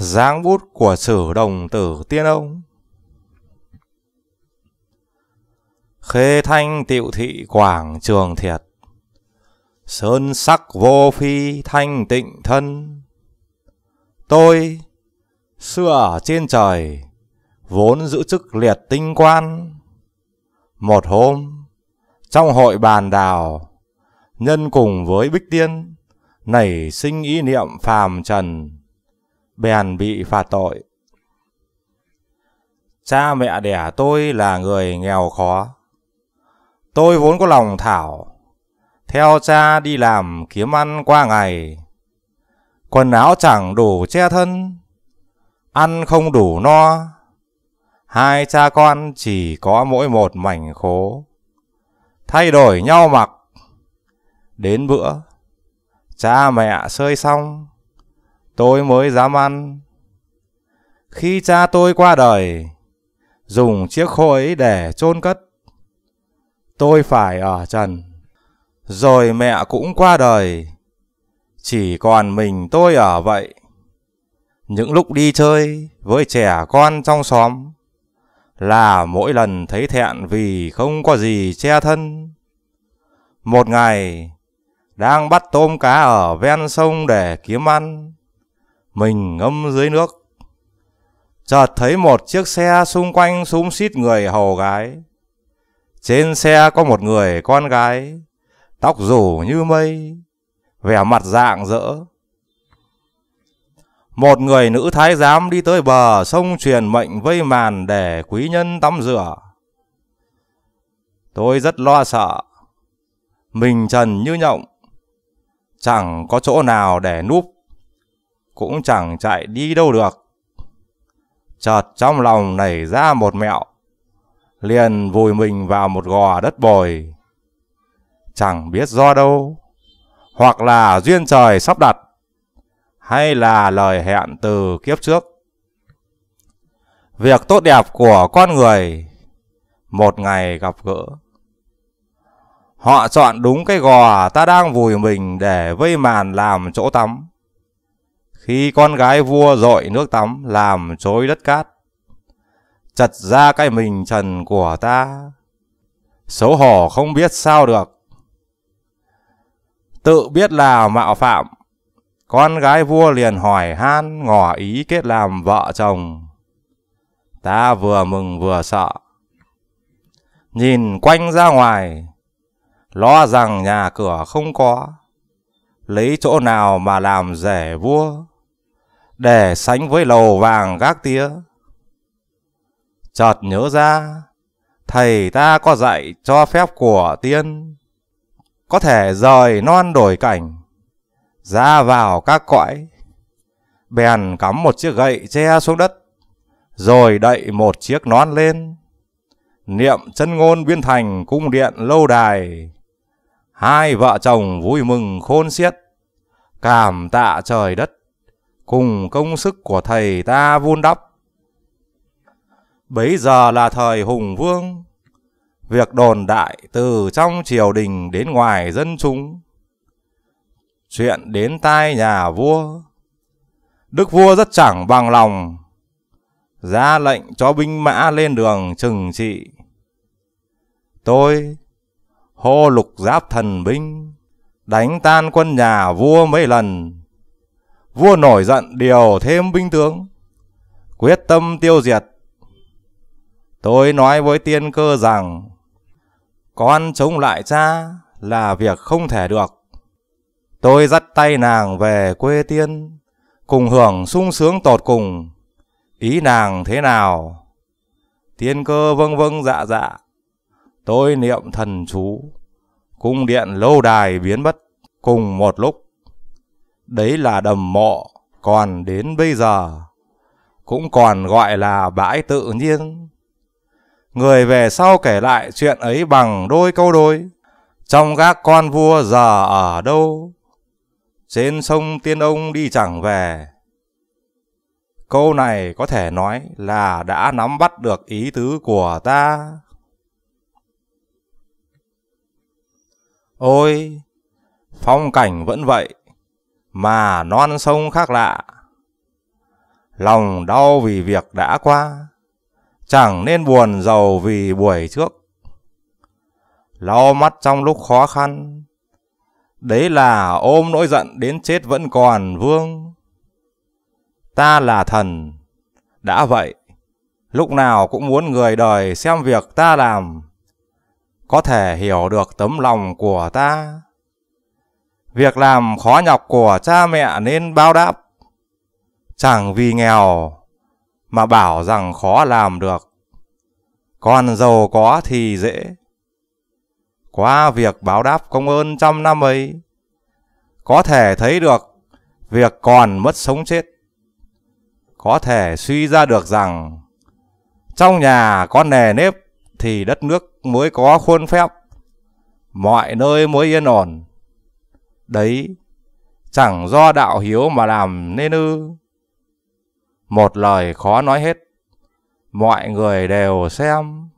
dáng bút của sử đồng tử tiên ông. Khê thanh tiệu thị quảng trường thiệt, Sơn sắc vô phi thanh tịnh thân. Tôi, xưa ở trên trời, vốn giữ chức liệt tinh quan. Một hôm, trong hội bàn đào, nhân cùng với Bích Tiên, nảy sinh ý niệm phàm trần bèn bị phạt tội. Cha mẹ đẻ tôi là người nghèo khó. Tôi vốn có lòng thảo, theo cha đi làm kiếm ăn qua ngày. Quần áo chẳng đủ che thân, ăn không đủ no. Hai cha con chỉ có mỗi một mảnh khố. Thay đổi nhau mặc. Đến bữa, cha mẹ sơi xong, tôi mới dám ăn. Khi cha tôi qua đời, dùng chiếc khô để chôn cất. Tôi phải ở trần. Rồi mẹ cũng qua đời. Chỉ còn mình tôi ở vậy. Những lúc đi chơi với trẻ con trong xóm là mỗi lần thấy thẹn vì không có gì che thân. Một ngày, đang bắt tôm cá ở ven sông để kiếm ăn mình ngâm dưới nước. Chợt thấy một chiếc xe xung quanh súng xít người hầu gái. Trên xe có một người con gái, tóc rủ như mây, vẻ mặt dạng dỡ. Một người nữ thái giám đi tới bờ sông truyền mệnh vây màn để quý nhân tắm rửa. Tôi rất lo sợ. Mình trần như nhộng. Chẳng có chỗ nào để núp cũng chẳng chạy đi đâu được. Chợt trong lòng nảy ra một mẹo, liền vùi mình vào một gò đất bồi. Chẳng biết do đâu, hoặc là duyên trời sắp đặt, hay là lời hẹn từ kiếp trước. Việc tốt đẹp của con người một ngày gặp gỡ. Họ chọn đúng cái gò ta đang vùi mình để vây màn làm chỗ tắm. Khi con gái vua dội nước tắm làm chối đất cát, chật ra cái mình trần của ta. Xấu hổ không biết sao được. Tự biết là mạo phạm, con gái vua liền hỏi han ngỏ ý kết làm vợ chồng. Ta vừa mừng vừa sợ. Nhìn quanh ra ngoài, lo rằng nhà cửa không có, lấy chỗ nào mà làm rể vua để sánh với lầu vàng gác tía. Chợt nhớ ra, thầy ta có dạy cho phép của tiên, có thể rời non đổi cảnh, ra vào các cõi, bèn cắm một chiếc gậy che xuống đất, rồi đậy một chiếc nón lên, niệm chân ngôn biên thành cung điện lâu đài. Hai vợ chồng vui mừng khôn xiết, cảm tạ trời đất cùng công sức của thầy ta vun đắp. Bấy giờ là thời Hùng Vương, việc đồn đại từ trong triều đình đến ngoài dân chúng. Chuyện đến tai nhà vua, Đức vua rất chẳng bằng lòng, ra lệnh cho binh mã lên đường trừng trị. Tôi hô lục giáp thần binh, đánh tan quân nhà vua mấy lần vua nổi giận điều thêm binh tướng, quyết tâm tiêu diệt. Tôi nói với tiên cơ rằng, con chống lại cha là việc không thể được. Tôi dắt tay nàng về quê tiên, cùng hưởng sung sướng tột cùng. Ý nàng thế nào? Tiên cơ vâng vâng dạ dạ. Tôi niệm thần chú, cung điện lâu đài biến mất cùng một lúc đấy là đầm mộ, còn đến bây giờ cũng còn gọi là bãi tự nhiên. Người về sau kể lại chuyện ấy bằng đôi câu đôi. Trong gác con vua giờ ở đâu? Trên sông Tiên Ông đi chẳng về. Câu này có thể nói là đã nắm bắt được ý tứ của ta. Ôi, phong cảnh vẫn vậy, mà non sông khác lạ. Lòng đau vì việc đã qua, chẳng nên buồn giàu vì buổi trước. Lau mắt trong lúc khó khăn, đấy là ôm nỗi giận đến chết vẫn còn vương. Ta là thần, đã vậy, lúc nào cũng muốn người đời xem việc ta làm, có thể hiểu được tấm lòng của ta. Việc làm khó nhọc của cha mẹ nên bao đáp. Chẳng vì nghèo mà bảo rằng khó làm được. Còn giàu có thì dễ. Qua việc báo đáp công ơn trăm năm ấy, có thể thấy được việc còn mất sống chết. Có thể suy ra được rằng trong nhà có nề nếp thì đất nước mới có khuôn phép, mọi nơi mới yên ổn đấy chẳng do đạo hiếu mà làm nên ư. Một lời khó nói hết, mọi người đều xem.